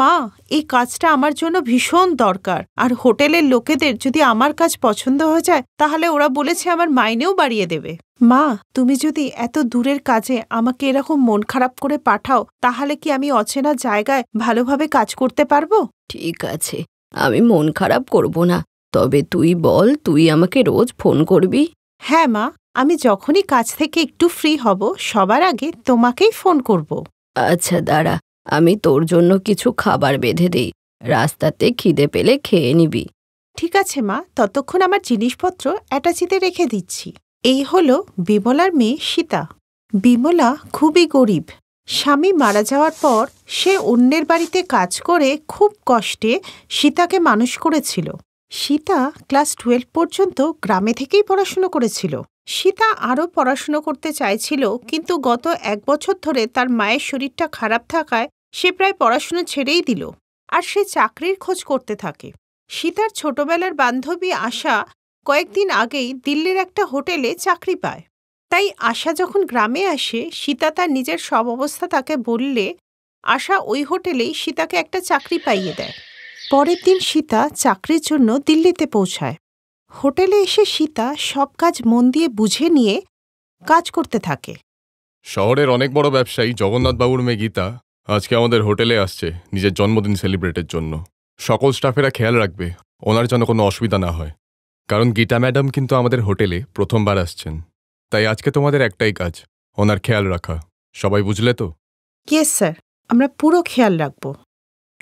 মা এই কাজটা আমার জন্য ভীষণ দরকার আর হোটেলের লোকেদের যদি আমার কাজ পছন্দ হয়ে যায় তাহলে ওরা বলেছে আমার মাইনেও বাড়িয়ে দেবে মা তুমি যদি এত দূরের কাজে আমাকে এরকম মন খারাপ করে পাঠাও তাহলে কি আমি অচেনা জায়গায় ভালোভাবে কাজ করতে পারবো ঠিক আছে আমি মন খারাপ করব না তবে তুই বল তুই আমাকে রোজ ফোন করবি হ্যাঁ মা আমি যখনই কাজ থেকে একটু ফ্রি হব সবার আগে তোমাকেই ফোন করব আচ্ছা দাঁড়া আমি তোর জন্য কিছু খাবার বেঁধে দিই রাস্তাতে খিদে পেলে খেয়ে নিবি ঠিক আছে মা ততক্ষণ আমার জিনিসপত্র অ্যাটাচিতে রেখে দিচ্ছি এই হল বিমলার মেয়ে সীতা বিমলা খুবই গরিব স্বামী মারা যাওয়ার পর সে অন্যের বাড়িতে কাজ করে খুব কষ্টে সীতাকে মানুষ করেছিল সীতা ক্লাস টুয়েলভ পর্যন্ত গ্রামে থেকেই পড়াশুনো করেছিল সীতা আরও পড়াশুনো করতে চাইছিল কিন্তু গত এক বছর ধরে তার মায়ের শরীরটা খারাপ থাকায় সে প্রায় পড়াশুনো ছেড়েই দিল আর সে চাকরির খোঁজ করতে থাকে সীতার ছোটবেলার বান্ধবী আশা কয়েকদিন আগেই দিল্লির একটা হোটেলে চাকরি পায় তাই আশা যখন গ্রামে আসে সীতা তার নিজের সব অবস্থা তাকে বললে আশা ওই হোটেলেই সীতাকে একটা চাকরি পাইয়ে দেয় পরের দিন সীতা চাকরির জন্য দিল্লিতে পৌঁছায় হোটেলে এসে সীতা সব কাজ মন দিয়ে বুঝে নিয়ে কাজ করতে থাকে শহরের অনেক বড় ব্যবসায়ী জগন্নাথবাবুর মেয়ে গীতা আজকে আমাদের হোটেলে আসছে নিজের জন্মদিন সেলিব্রেটের জন্য সকল স্টাফেরা খেয়াল রাখবে ওনার যেন কোনো অসুবিধা না হয় কারণ গীতা ম্যাডাম কিন্তু আমাদের হোটেলে প্রথমবার আসছেন তাই আজকে তোমাদের একটাই কাজ ওনার খেয়াল রাখা সবাই বুঝলে তো ইয়েস স্যার আমরা পুরো খেয়াল রাখব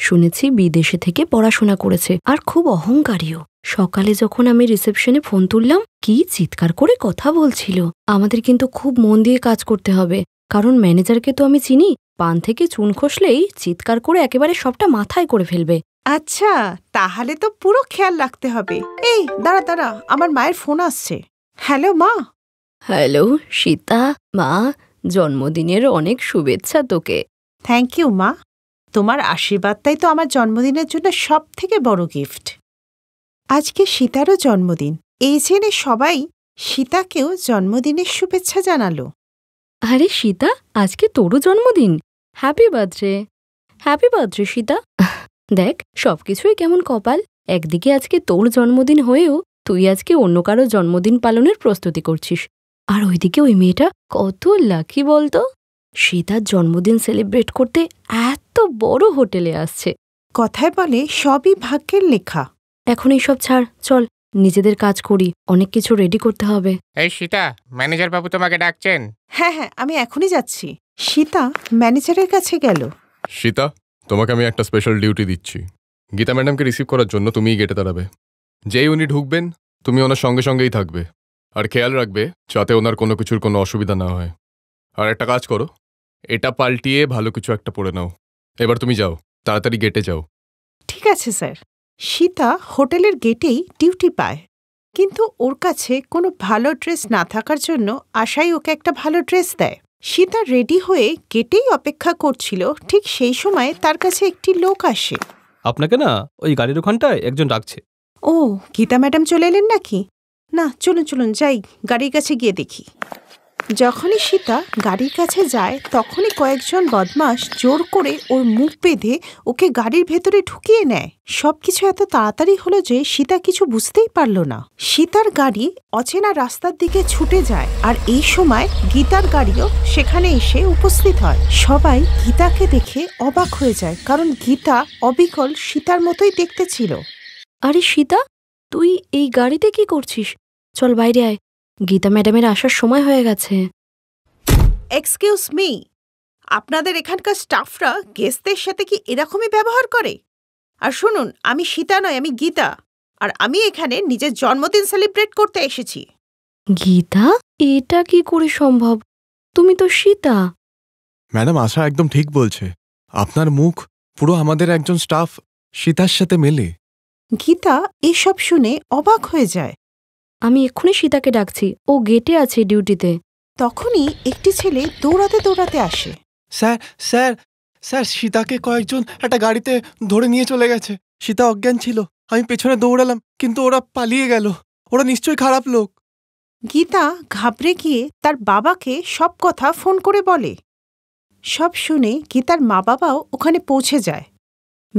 শুনেছি বিদেশে থেকে পড়াশোনা করেছে আর খুব অহংকারীও সকালে যখন আমি রিসেপশনে ফোন তুললাম কি চিৎকার করে কথা বলছিল আমাদের কিন্তু খুব মন দিয়ে কাজ করতে হবে কারণ ম্যানেজারকে তো আমি চিনি পান থেকে চুন খসলেই চিৎকার করে একেবারে সবটা মাথায় করে ফেলবে আচ্ছা তাহলে তো পুরো খেয়াল রাখতে হবে এই দাঁড়া দাঁড়া আমার মায়ের ফোন আসছে হ্যালো মা হ্যালো সীতা মা জন্মদিনের অনেক শুভেচ্ছা তোকে থ্যাংক ইউ মা তোমার আশীর্বাদটাই তো আমার জন্মদিনের জন্য সব থেকে বড় গিফট আজকে সীতারও জন্মদিন এই জেনে সবাই সীতাকেও জন্মদিনের শুভেচ্ছা জানালো আরে সীতা আজকে তোরও জন্মদিন happy birthday happy birthday Sita দেখ সব কিছুই কেমন কপাল একদিকে আজকে তোর জন্মদিন হয়েও তুই আজকে অন্য কারো জন্মদিন পালনের প্রস্তুতি করছিস আর ওইদিকে ওই মেয়েটা কত লাকি বলতো সীতার জন্মদিন সেলিব্রেট করতে এত বড় হোটেলে আসছে কথায় বলে সবই ভাগ্যের লেখা এখন এইসব ছাড় চল নিজেদের কাজ করি অনেক কিছু রেডি করতে হবে এই সীতা ম্যানেজার বাবু তোমাকে ডাকছেন হ্যাঁ হ্যাঁ আমি এখনই যাচ্ছি সীতা ম্যানেজারের কাছে গেল সীতা তোমাকে আমি একটা স্পেশাল ডিউটি দিচ্ছি গীতা ম্যাডামকে রিসিভ করার জন্য তুমিই গেটে দাঁড়াবে যেই উনি ঢুকবেন তুমি ওনার সঙ্গে সঙ্গেই থাকবে আর খেয়াল রাখবে যাতে ওনার কোনো কিছুর কোনো অসুবিধা না হয় আর একটা কাজ করো এটা পাল্টিয়ে ভালো কিছু একটা পড়ে নাও এবার তুমি যাও তাড়াতাড়ি গেটে যাও ঠিক আছে স্যার সীতা হোটেলের গেটেই ডিউটি পায় কিন্তু ওর কাছে কোনো ভালো ড্রেস না থাকার জন্য আশাই ওকে একটা ভালো ড্রেস দেয় সীতা রেডি হয়ে গেটেই অপেক্ষা করছিল ঠিক সেই সময় তার কাছে একটি লোক আসে আপনাকে না ওই গাড়ির ওখানটায় একজন ডাকছে ও গীতা ম্যাডাম চলে এলেন নাকি না চলুন চলুন যাই গাড়ির কাছে গিয়ে দেখি যখনই সীতা গাড়ির কাছে যায় তখনই কয়েকজন বদমাস জোর করে ওর মুখ বেঁধে ওকে গাড়ির ভেতরে ঢুকিয়ে নেয় সবকিছু এত তাড়াতাড়ি হলো যে সীতা কিছু বুঝতেই পারল না সীতার গাড়ি অচেনা রাস্তার দিকে ছুটে যায় আর এই সময় গীতার গাড়িও সেখানে এসে উপস্থিত হয় সবাই গীতাকে দেখে অবাক হয়ে যায় কারণ গীতা অবিকল সীতার মতোই দেখতে ছিল আরে সীতা তুই এই গাড়িতে কি করছিস চল বাইরে আয় গীতা ম্যাডামের আসার সময় হয়ে গেছে এক্সকিউজ মি আপনাদের এখানকার স্টাফরা গেস্টদের সাথে কি এরকমই ব্যবহার করে আর শুনুন আমি সীতা নয় আমি গীতা আর আমি এখানে নিজের জন্মদিন সেলিব্রেট করতে এসেছি গীতা এটা কি করে সম্ভব তুমি তো সীতা ম্যাডাম আশা একদম ঠিক বলছে আপনার মুখ পুরো আমাদের একজন স্টাফ সীতার সাথে মেলে গীতা এসব শুনে অবাক হয়ে যায় আমি এক্ষুনি সীতাকে ডাকছি ও গেটে আছে ডিউটিতে তখনই একটি ছেলে দৌড়াতে দৌড়াতে আসে স্যার স্যার স্যার সীতাকে কয়েকজন একটা গাড়িতে ধরে নিয়ে চলে গেছে সীতা অজ্ঞান ছিল আমি পেছনে দৌড়ালাম কিন্তু ওরা পালিয়ে গেল ওরা নিশ্চয়ই খারাপ লোক গীতা ঘাবড়ে গিয়ে তার বাবাকে সব কথা ফোন করে বলে সব শুনে গীতার মা বাবাও ওখানে পৌঁছে যায়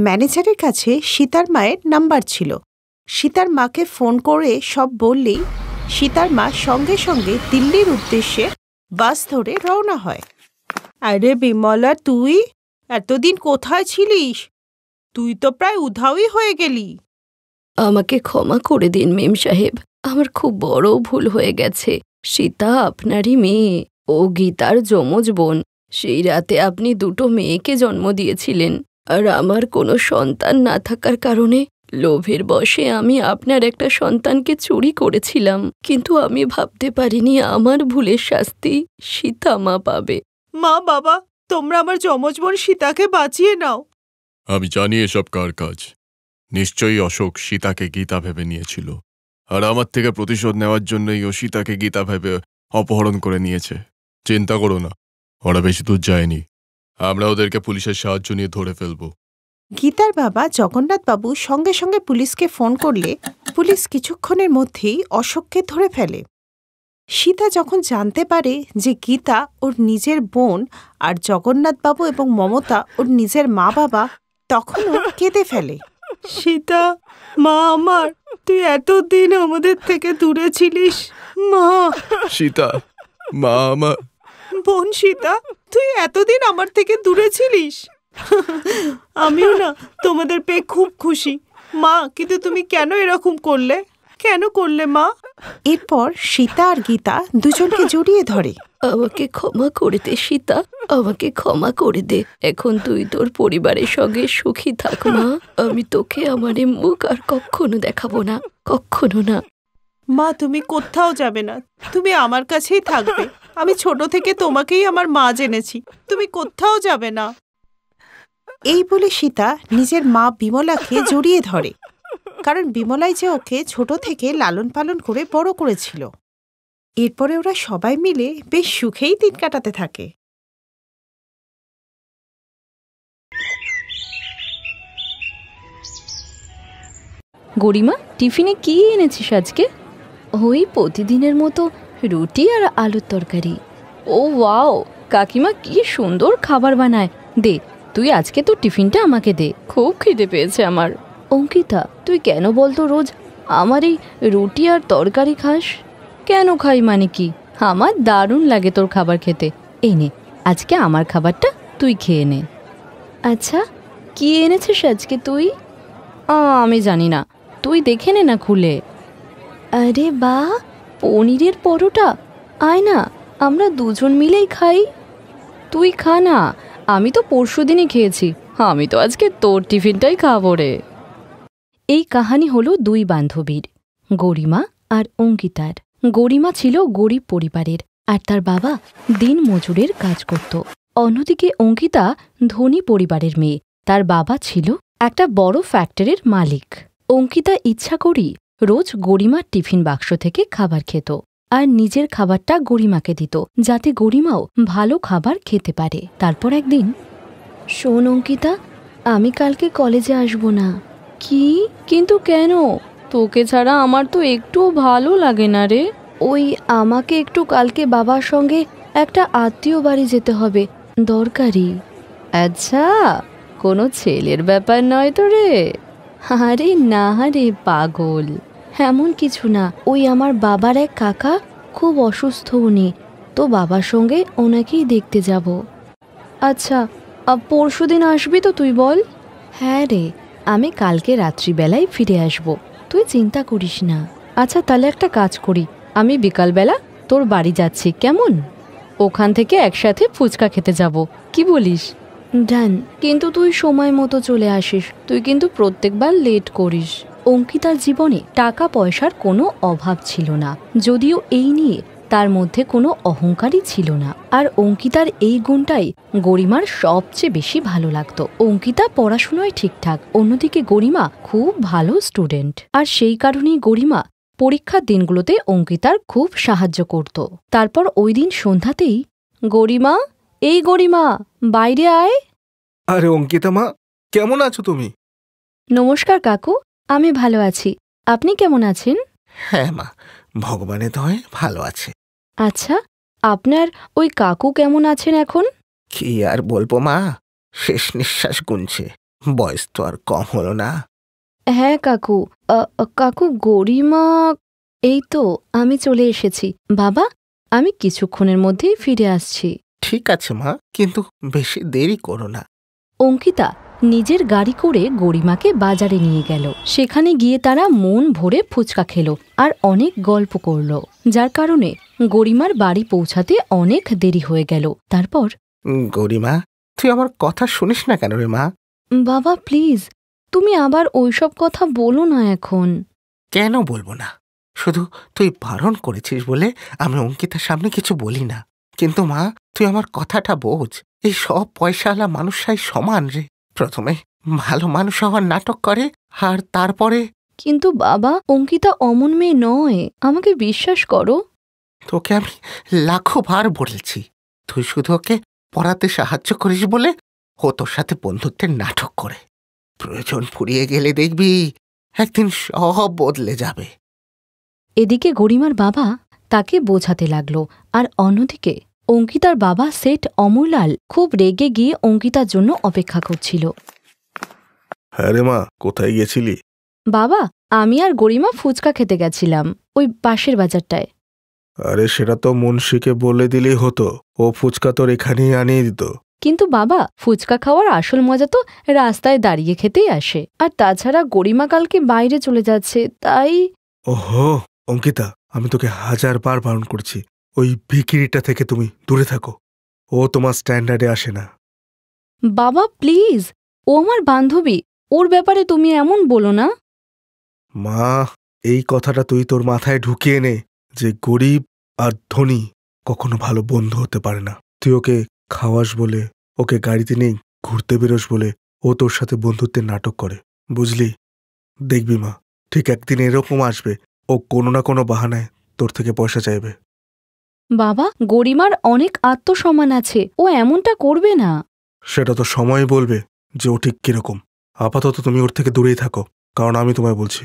ম্যানেজারের কাছে সীতার মায়ের নাম্বার ছিল সীতার মাকে ফোন করে সব বললেই সীতার মা সঙ্গে সঙ্গে দিল্লির উদ্দেশ্যে বাস ধরে রওনা হয় আরে বিমলা তুই এতদিন কোথায় ছিলিস তুই তো প্রায় উধাওই হয়ে গেলি আমাকে ক্ষমা করে দিন মেম সাহেব আমার খুব বড় ভুল হয়ে গেছে সীতা আপনারই মেয়ে ও গীতার যমজ বোন সেই রাতে আপনি দুটো মেয়েকে জন্ম দিয়েছিলেন আর আমার কোনো সন্তান না থাকার কারণে লোভের বশে আমি আপনার একটা সন্তানকে চুরি করেছিলাম কিন্তু আমি ভাবতে পারিনি আমার ভুলের শাস্তি সীতা মা পাবে মা বাবা তোমরা আমার যমজ বোন সীতাকে বাঁচিয়ে নাও আমি জানি এসব কার কাজ নিশ্চয়ই অশোক সীতাকে গীতা ভেবে নিয়েছিল আর আমার থেকে প্রতিশোধ নেওয়ার জন্যই ও সীতাকে গীতা ভেবে অপহরণ করে নিয়েছে চিন্তা করো না ওরা বেশি দূর যায়নি আমরা ওদেরকে পুলিশের সাহায্য নিয়ে ধরে ফেলবো গীতার বাবা জগন্নাথবাবু সঙ্গে সঙ্গে পুলিশকে ফোন করলে পুলিশ কিছুক্ষণের মধ্যেই অশোককে ধরে ফেলে সীতা যখন জানতে পারে যে গীতা ওর নিজের বোন আর জগন্নাথবাবু এবং মমতা ওর নিজের মা বাবা তখন ও কেঁদে ফেলে সীতা মা আমার তুই এতদিন আমাদের থেকে দূরে ছিলিস মা সীতা মা আমার বোন সীতা তুই এতদিন আমার থেকে দূরে ছিলিস আমিও না তোমাদের পেয়ে খুব খুশি মা কিন্তু তুমি কেন এরকম করলে কেন করলে মা এরপর সীতা আর গীতা দুজনকে জড়িয়ে ধরে আমাকে ক্ষমা করে দে সীতা আমাকে ক্ষমা করে দে এখন তুই তোর পরিবারের সঙ্গে সুখী থাক মা আমি তোকে আমার মুখ আর কখনো দেখাবো না কখনো না মা তুমি কোথাও যাবে না তুমি আমার কাছেই থাকবে আমি ছোট থেকে তোমাকেই আমার মা জেনেছি তুমি কোথাও যাবে না এই বলে সীতা নিজের মা বিমলাকে জড়িয়ে ধরে কারণ বিমলাই যে ওকে ছোট থেকে লালন পালন করে বড় করেছিল এরপরে ওরা সবাই মিলে বেশ সুখেই দিন কাটাতে থাকে গরিমা টিফিনে কি এনেছিস আজকে ওই প্রতিদিনের মতো রুটি আর আলুর তরকারি ও ওয়াও কাকিমা কি সুন্দর খাবার বানায় দে তুই আজকে তোর টিফিনটা আমাকে দে খুব খিদে পেয়েছে আমার অঙ্কিতা তুই কেন বলতো রোজ আমার এই রুটি আর তরকারি খাস কেন খাই মানে কি আমার দারুণ লাগে তোর খাবার খেতে এনে আজকে আমার খাবারটা তুই খেয়ে নে আচ্ছা কি এনেছিস আজকে তুই আমি জানি না তুই দেখে নে না খুলে আরে বা পনিরের পরোটা আয় না আমরা দুজন মিলেই খাই তুই খা না আমি তো পরশু দিনই খেয়েছি আমি তো আজকে তোর টিফিনটাই খাবো রে এই কাহানি হলো দুই বান্ধবীর গরিমা আর অঙ্কিতার গরিমা ছিল গরিব পরিবারের আর তার বাবা দিন মজুরের কাজ করত অন্যদিকে অঙ্কিতা ধনী পরিবারের মেয়ে তার বাবা ছিল একটা বড় ফ্যাক্টরির মালিক অঙ্কিতা ইচ্ছা করি রোজ গরিমার টিফিন বাক্স থেকে খাবার খেত আর নিজের খাবারটা গরিমাকে দিত যাতে গরিমাও ভালো খাবার খেতে পারে তারপর একদিন শোন অঙ্কিতা আমি কালকে কলেজে আসব না কি কিন্তু কেন তোকে ছাড়া আমার তো একটুও ভালো লাগে না রে ওই আমাকে একটু কালকে বাবার সঙ্গে একটা আত্মীয় বাড়ি যেতে হবে দরকারি আচ্ছা কোনো ছেলের ব্যাপার নয় তো রে আরে না রে পাগল এমন কিছু না ওই আমার বাবার এক কাকা খুব অসুস্থ উনি তো বাবার সঙ্গে ওনাকেই দেখতে যাব আচ্ছা পরশু দিন আসবি তো তুই বল হ্যাঁ রে আমি কালকে রাত্রিবেলায় ফিরে আসব তুই চিন্তা করিস না আচ্ছা তাহলে একটা কাজ করি আমি বিকালবেলা তোর বাড়ি যাচ্ছি কেমন ওখান থেকে একসাথে ফুচকা খেতে যাব কি বলিস ডান কিন্তু তুই সময় মতো চলে আসিস তুই কিন্তু প্রত্যেকবার লেট করিস অঙ্কিতার জীবনে টাকা পয়সার কোনো অভাব ছিল না যদিও এই নিয়ে তার মধ্যে কোনো অহংকারই ছিল না আর অঙ্কিতার এই গুণটাই গরিমার সবচেয়ে বেশি ভালো লাগতো অঙ্কিতা পড়াশুনোয় ঠিকঠাক অন্যদিকে গরিমা খুব ভালো স্টুডেন্ট আর সেই কারণেই গরিমা পরীক্ষার দিনগুলোতে অঙ্কিতার খুব সাহায্য করত তারপর ওই দিন সন্ধ্যাতেই গরিমা এই গরিমা বাইরে আয় আরে অঙ্কিতা মা কেমন আছো তুমি নমস্কার কাকু আমি ভালো আছি আপনি কেমন আছেন হ্যাঁ মা ভগবানের দয়ে ভালো আছে আচ্ছা আপনার ওই কাকু কেমন আছেন এখন কি আর বলবো মা শেষ নিঃশ্বাস গুনছে বয়স তো আর কম হলো না হ্যাঁ কাকু কাকু গরিমা এই তো আমি চলে এসেছি বাবা আমি কিছুক্ষণের মধ্যেই ফিরে আসছি ঠিক আছে মা কিন্তু বেশি দেরি করো না অঙ্কিতা নিজের গাড়ি করে গরিমাকে বাজারে নিয়ে গেল সেখানে গিয়ে তারা মন ভরে ফুচকা খেল আর অনেক গল্প করল যার কারণে গরিমার বাড়ি পৌঁছাতে অনেক দেরি হয়ে গেল তারপর গরিমা তুই আমার কথা শুনিস না কেন রে মা বাবা প্লিজ তুমি আবার ওইসব কথা বলো না এখন কেন বলবো না শুধু তুই বারণ করেছিস বলে আমি অঙ্কিতার সামনে কিছু বলি না কিন্তু মা তুই আমার কথাটা বোঝ এই সব পয়সাওয়ালা মানুষরাই সমান রে প্রথমে ভালো মানুষ হওয়ার নাটক করে আর তারপরে কিন্তু বাবা অঙ্কিতা অমন মেয়ে নয় আমাকে বিশ্বাস করো তোকে আমি লাখো ভার বলেছি তুই শুধু ওকে পড়াতে সাহায্য করিস বলে ও তোর সাথে বন্ধুত্বের নাটক করে প্রয়োজন ফুরিয়ে গেলে দেখবি একদিন সব বদলে যাবে এদিকে গরিমার বাবা তাকে বোঝাতে লাগলো আর অন্যদিকে অঙ্কিতার বাবা সেট অমরলাল খুব রেগে গিয়ে অঙ্কিতার জন্য অপেক্ষা করছিল হ্যাঁ রে মা কোথায় গেছিলি বাবা আমি আর গরিমা ফুচকা খেতে গেছিলাম ওই পাশের বাজারটায় আরে সেটা তো মুন্সিকে বলে দিলেই হতো ও ফুচকা তোর এখানেই আনিয়ে দিত কিন্তু বাবা ফুচকা খাওয়ার আসল মজা তো রাস্তায় দাঁড়িয়ে খেতেই আসে আর তাছাড়া গরিমা কালকে বাইরে চলে যাচ্ছে তাই ওহো অঙ্কিতা আমি তোকে হাজার বার বারণ করছি ওই ভিকিরিটা থেকে তুমি দূরে থাকো ও তোমার স্ট্যান্ডার্ডে আসে না বাবা প্লিজ ও আমার বান্ধবী ওর ব্যাপারে তুমি এমন বলো না মা এই কথাটা তুই তোর মাথায় ঢুকিয়ে নে যে গরিব আর ধনী কখনো ভালো বন্ধু হতে পারে না তুই ওকে খাওয়াস বলে ওকে গাড়িতে নেই ঘুরতে বেরোস বলে ও তোর সাথে বন্ধুত্বের নাটক করে বুঝলি দেখবি মা ঠিক একদিন এরকম আসবে ও কোনো না কোনো বাহানায় তোর থেকে পয়সা চাইবে বাবা গরিমার অনেক আত্মসম্মান আছে ও এমনটা করবে না সেটা তো সময় বলবে যে ও ঠিক কিরকম আপাতত তুমি ওর থেকে দূরেই থাকো কারণ আমি তোমায় বলছি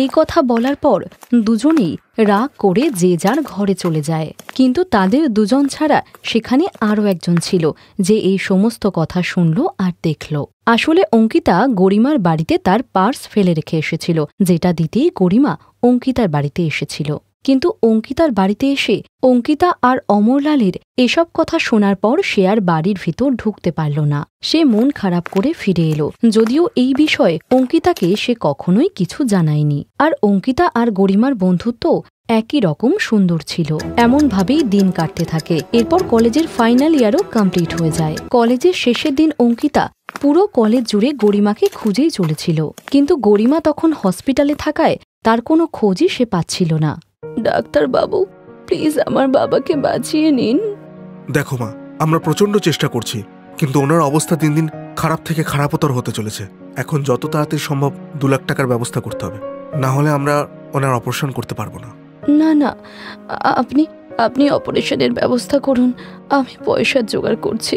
এই কথা বলার পর দুজনেই রাগ করে যে যার ঘরে চলে যায় কিন্তু তাদের দুজন ছাড়া সেখানে আরও একজন ছিল যে এই সমস্ত কথা শুনল আর দেখল আসলে অঙ্কিতা গরিমার বাড়িতে তার পার্স ফেলে রেখে এসেছিল যেটা দিতেই গরিমা অঙ্কিতার বাড়িতে এসেছিল কিন্তু অঙ্কিতার বাড়িতে এসে অঙ্কিতা আর অমরলালের এসব কথা শোনার পর সে আর বাড়ির ভিতর ঢুকতে পারল না সে মন খারাপ করে ফিরে এলো যদিও এই বিষয়ে অঙ্কিতাকে সে কখনোই কিছু জানায়নি আর অঙ্কিতা আর গরিমার বন্ধুত্ব একই রকম সুন্দর ছিল এমনভাবেই দিন কাটতে থাকে এরপর কলেজের ফাইনাল ইয়ারও কমপ্লিট হয়ে যায় কলেজের শেষের দিন অঙ্কিতা পুরো কলেজ জুড়ে গরিমাকে খুঁজেই চলেছিল কিন্তু গরিমা তখন হসপিটালে থাকায় তার কোনো খোঁজই সে পাচ্ছিল না ডাক্তার বাবু প্লিজ আমার বাবাকে বাঁচিয়ে নিন দেখো মা আমরা প্রচণ্ড চেষ্টা করছি কিন্তু ওনার অবস্থা দিন দিন খারাপ থেকে খারাপতর হতে চলেছে এখন যত তাড়াতাড়ি সম্ভব দু লাখ টাকার ব্যবস্থা করতে হবে না হলে আমরা ওনার অপারেশন করতে পারবো না না না আপনি আপনি অপারেশনের ব্যবস্থা করুন আমি পয়সা জোগাড় করছি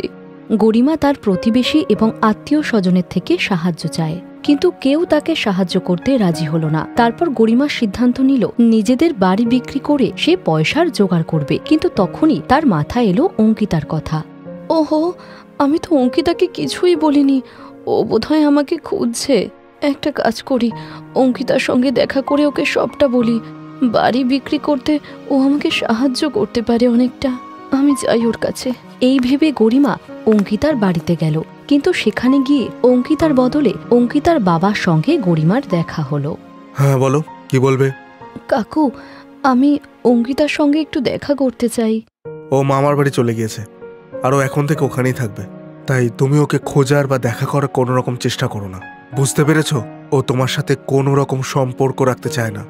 গরিমা তার প্রতিবেশী এবং আত্মীয় স্বজনের থেকে সাহায্য চায় কিন্তু কেউ তাকে সাহায্য করতে রাজি হলো না তারপর গরিমা সিদ্ধান্ত নিল নিজেদের বাড়ি বিক্রি করে সে পয়সার জোগাড় করবে কিন্তু তখনই তার মাথা এলো অঙ্কিতার কথা ওহো আমি তো অঙ্কিতাকে কিছুই বলিনি ও বোধহয় আমাকে খুঁজছে একটা কাজ করি অঙ্কিতার সঙ্গে দেখা করে ওকে সবটা বলি বাড়ি বিক্রি করতে ও আমাকে সাহায্য করতে পারে অনেকটা আমি যাই ওর কাছে এই ভেবে গরিমা অঙ্কিতার বাড়িতে গেল কিন্তু সেখানে গিয়ে অঙ্কিতার বদলে অঙ্কিতার বাবার সঙ্গে গরিমার দেখা হলো হ্যাঁ বলো কি বলবে কাকু আমি অঙ্কিতার সঙ্গে একটু দেখা করতে চাই ও মামার বাড়ি চলে গিয়েছে আর ও এখন থেকে ওখানেই থাকবে তাই তুমি ওকে খোঁজার বা দেখা করার কোনো রকম চেষ্টা করো না বুঝতে পেরেছ ও তোমার সাথে কোনো রকম সম্পর্ক রাখতে চায় না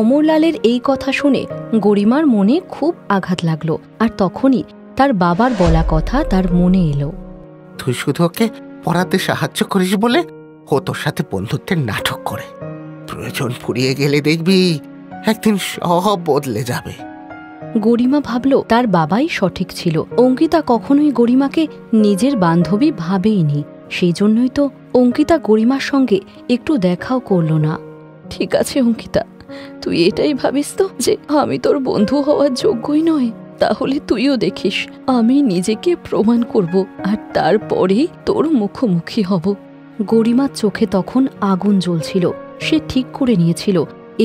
অমরলালের এই কথা শুনে গরিমার মনে খুব আঘাত লাগলো আর তখনই তার বাবার বলা কথা তার মনে এলো তুই শুধু ওকে পড়াতে সাহায্য করিস বলে ও তোর সাথে বন্ধুত্বের নাটক করে প্রয়োজন ফুরিয়ে গেলে দেখবি একদিন সব বদলে যাবে গরিমা ভাবল তার বাবাই সঠিক ছিল অঙ্কিতা কখনোই গরিমাকে নিজের বান্ধবী ভাবেইনি সেই জন্যই তো অঙ্কিতা গরিমার সঙ্গে একটু দেখাও করল না ঠিক আছে অঙ্কিতা তুই এটাই ভাবিস তো যে আমি তোর বন্ধু হওয়ার যোগ্যই নয় তাহলে তুইও দেখিস আমি নিজেকে প্রমাণ করব আর তারপরে তোর মুখোমুখি হব গরিমার চোখে তখন আগুন জ্বলছিল সে ঠিক করে নিয়েছিল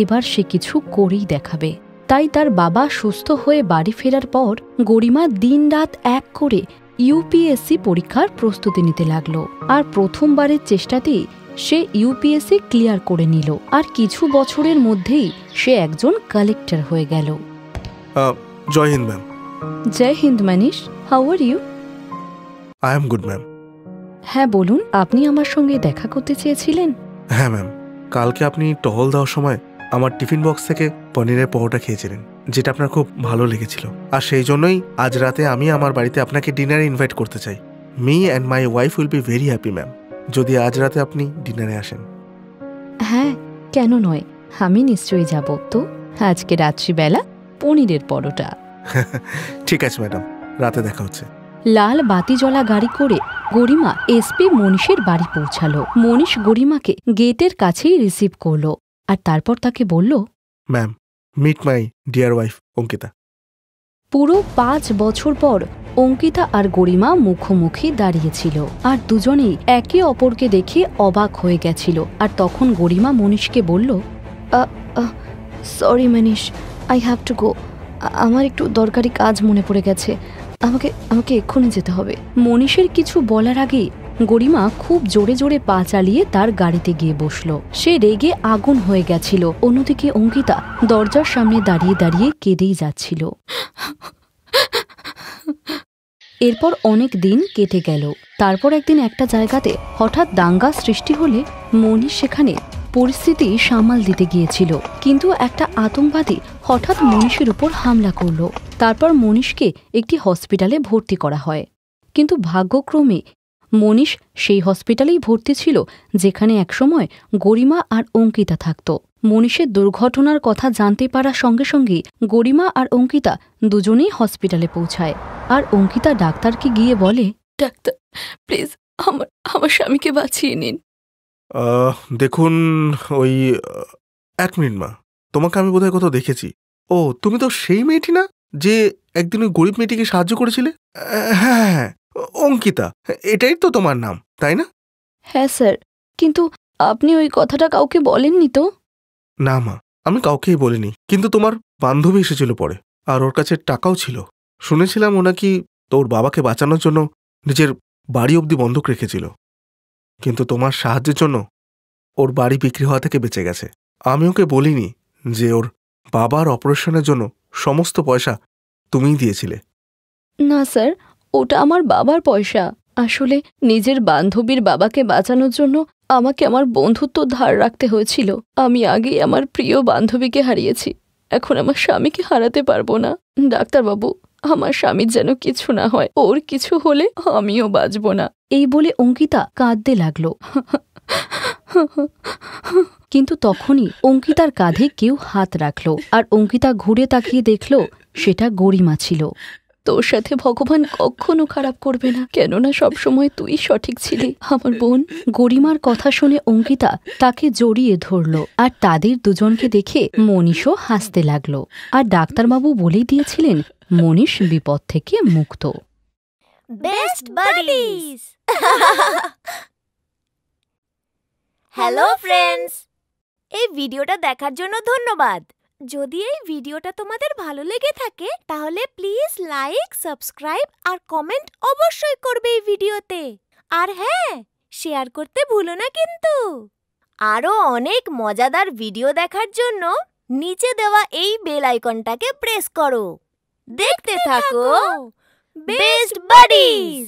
এবার সে কিছু করেই দেখাবে তাই তার বাবা সুস্থ হয়ে বাড়ি ফেরার পর গরিমা দিন রাত এক করে ইউপিএসসি পরীক্ষার প্রস্তুতি নিতে লাগলো আর প্রথমবারের চেষ্টাতেই সে ইউপিএসসি ক্লিয়ার করে নিল আর কিছু বছরের মধ্যেই সে একজন কালেক্টর হয়ে গেল Jai Hind ma'am Jai Hind Manish how are you I am good ma'am হ্যাঁ বলুন আপনি আমার সঙ্গে দেখা করতে চেয়েছিলেন হ্যাঁ ম্যাম কালকে আপনি টহল দেওয়ার সময় আমার টিফিন বক্স থেকে পনিরের পরোটা খেয়েছিলেন যেটা আপনার খুব ভালো লেগেছিল আর সেই জন্যই আজ রাতে আমি আমার বাড়িতে আপনাকে ডিনারে ইনভাইট করতে চাই me and my wife will be very happy ma'am যদি আজ রাতে আপনি ডিনারে আসেন হ্যাঁ কেন নয় আমি নিশ্চয়ই যাব তো আজকে রাত্রিবেলা পনিরের পরোটা ঠিক আছে ম্যাডাম রাতে দেখা হচ্ছে লাল বাতি জ্বলা গাড়ি করে গরিমা এসপি মনীষের বাড়ি পৌঁছালো মনীষ গরিমাকে গেটের কাছেই রিসিভ করলো আর তারপর তাকে বলল ma'am meet my dear wife Ankita পুরো পাঁচ বছর পর অঙ্কিতা আর গরিমা মুখোমুখি দাঁড়িয়েছিল আর দুজনেই একে অপরকে দেখে অবাক হয়ে গেছিল আর তখন গরিমা মনীষকে বলল sorry Manish I have to go আমার একটু দরকারি কাজ মনে পড়ে গেছে আমাকে আমাকে এক্ষুনি যেতে হবে মনীষের কিছু বলার আগে গরিমা খুব জোরে জোরে পা চালিয়ে তার গাড়িতে গিয়ে বসল সে রেগে আগুন হয়ে গেছিল অন্যদিকে অঙ্কিতা দরজার সামনে দাঁড়িয়ে দাঁড়িয়ে কেঁদেই যাচ্ছিল এরপর অনেক দিন কেটে গেল তারপর একদিন একটা জায়গাতে হঠাৎ দাঙ্গা সৃষ্টি হলে মনীষ সেখানে পরিস্থিতি সামাল দিতে গিয়েছিল কিন্তু একটা আতঙ্কবাদী হঠাৎ মনীষের উপর হামলা করল তারপর মনীষকে একটি হসপিটালে ভর্তি করা হয় কিন্তু ভাগ্যক্রমে মনীষ সেই হসপিটালেই ভর্তি ছিল যেখানে একসময় গরিমা আর অঙ্কিতা থাকত মনীষের দুর্ঘটনার কথা জানতে পারার সঙ্গে সঙ্গে গরিমা আর অঙ্কিতা দুজনেই হসপিটালে পৌঁছায় আর অঙ্কিতা ডাক্তারকে গিয়ে বলে ডাক্তার প্লিজ আমার আমার স্বামীকে বাঁচিয়ে নিন দেখুন ওই এক মিনিট মা তোমাকে আমি বোধহয় কোথাও দেখেছি ও তুমি তো সেই মেয়েটি না যে একদিন ওই গরিব মেয়েটিকে সাহায্য করেছিলে হ্যাঁ হ্যাঁ হ্যাঁ অঙ্কিতা এটাই তো তোমার নাম তাই না হ্যাঁ স্যার কিন্তু আপনি ওই কথাটা কাউকে বলেননি তো না মা আমি কাউকেই বলিনি কিন্তু তোমার বান্ধবী এসেছিল পরে আর ওর কাছে টাকাও ছিল শুনেছিলাম ও নাকি তোর বাবাকে বাঁচানোর জন্য নিজের বাড়ি অবধি বন্ধক রেখেছিল কিন্তু তোমার সাহায্যের জন্য ওর বাড়ি বিক্রি হওয়া থেকে বেঁচে গেছে আমি ওকে বলিনি যে ওর বাবার অপারেশনের জন্য সমস্ত পয়সা তুমিই দিয়েছিলে না স্যার ওটা আমার বাবার পয়সা আসলে নিজের বান্ধবীর বাবাকে বাঁচানোর জন্য আমাকে আমার বন্ধুত্ব ধার রাখতে হয়েছিল আমি আগেই আমার প্রিয় বান্ধবীকে হারিয়েছি এখন আমার স্বামীকে হারাতে পারবো না ডাক্তারবাবু আমার স্বামীর যেন কিছু না হয় ওর কিছু হলে আমিও বাঁচব না এই বলে অঙ্কিতা কাঁদতে লাগল কিন্তু তখনই অঙ্কিতার কাঁধে কেউ হাত রাখল আর অঙ্কিতা ঘুরে তাকিয়ে দেখল সেটা গরিমা ছিল তোর সাথে ভগবান কখনো খারাপ করবে না কেননা সবসময় তুই সঠিক ছিলি আমার বোন গরিমার কথা শুনে অঙ্কিতা তাকে জড়িয়ে ধরল আর তাদের দুজনকে দেখে মনীষও হাসতে লাগলো আর ডাক্তারবাবু বলেই দিয়েছিলেন মনীষ বিপদ থেকে মুক্ত বেস্ট হ্যালো ফ্রেন্ডস এই ভিডিওটা দেখার জন্য ধন্যবাদ যদি এই ভিডিওটা তোমাদের ভালো লেগে থাকে তাহলে প্লিজ লাইক সাবস্ক্রাইব আর কমেন্ট অবশ্যই করবে এই ভিডিওতে আর হ্যাঁ শেয়ার করতে ভুলো না কিন্তু আরও অনেক মজাদার ভিডিও দেখার জন্য নিচে দেওয়া এই বেল আইকনটাকে প্রেস করো देखते থাকো বেস্ট বাডিজ